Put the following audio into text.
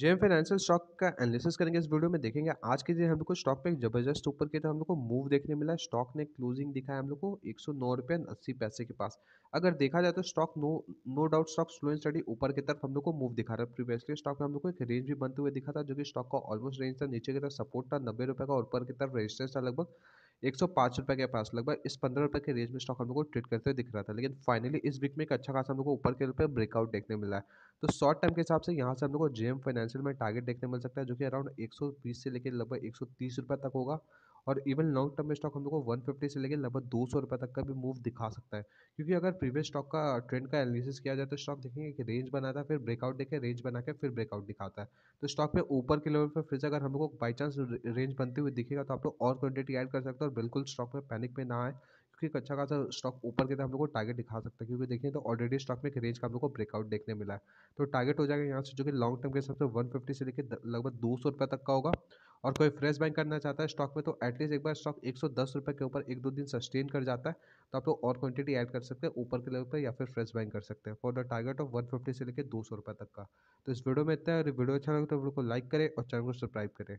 GeM financial stock का analysis करेंगे इस वीडियो में देखेंगे आज के दिन हम लोग को स्टॉक पे जबरदस्त ऊपर किया तो हम लोग को मूव देखने मिला स्टॉक ने क्लोजिंग दिखा है हम लोग को एक सौ नौ रुपये अस्सी पैसे के पास अगर देखा जाए तो stock no no doubt stock slow and steady ऊपर की तरफ हम लोग को मूव दिखा रहा है प्रीवियसली स्टॉक में हम लोग को एक रेंज भी बनते हुए दिखा था जो कि स्टॉक का ऑलमोस्ट रेंज था नीचे की तरफ सपोर्ट था नब्बे रुपये का ऊपर की तरफ रेजिस्टेंस था लगभग एक सौ पाँच रुपये के पास लगभग इस पंद्रह रुपये के रेंज में स्टॉक हम लोग को ट्रेड करते हुए दिख रहा था लेकिन फाइनली इस वीक में एक अच्छा खासा हम लोग को ऊपर के रूप में ब्रेकआउट देखने मिला है तो शॉर्ट टर्म के हिसाब से यहाँ से हम लोग को जेएम फाइनेंशियल में टारगेट देखने मिल सकता है जो कि अराउंड एक सौ बीस से लेकर लगभग एक सौ तीस रुपये तक होगा और इवन लॉन्ग टर्म में स्टॉक हम लोग को वन फिफ्टी से लेकर लगभग दो सौ रुपये तक का भी मूव दिखा सकता है क्योंकि अगर प्रीवियस स्टॉक का ट्रेंड का एनालिसिस किया जाए तो स्टॉक देखेंगे कि रेंज बनाता है फिर ब्रेकआउट देखे रेंज बना के फिर ब्रेकआउट दिखाता है तो स्टॉक में ऊपर के लेवल पर फिर से अगर हम लोग को बाई चांस रेंज बनते हुए दिखेगा तो आप लोग और क्वान्टिटी ऐड कर सकते हो और बिल्कुल स्टॉक में पैनिक में ना आए क्योंकि अच्छा खासा स्टॉक ऊपर के तो हम लोग को टारगेट दिखा सकता है क्योंकि देखिए तो ऑलरेडी स्टॉक में एक रेंज का हम लोग को ब्रेकआउट देखने मिला है तो टारगेट हो जाएगा यहाँ से जो कि लॉन्ग टर्म के हिसाब से वन फिफ्टी से लेकर लगभग दो सौ रुपये तक का होगा और कोई फ्रेश बाइंग करना चाहता है स्टॉक में तो एटलीस्ट एक बार स्टॉक एक सौ के ऊपर एक दो दिन सस्टेन कर जाता है तो आप लोग और क्वांटिटी ऐड कर सकते हैं ऊपर के लेवल पर या फिर फ्रेश बाइंग कर सकते हैं for the target of one से लेकर दो तक का तो इस वीडियो में इतना है वीडियो अच्छा लगे तो वीडियो को लाइक करें और चैनल को सब्सक्राइब करें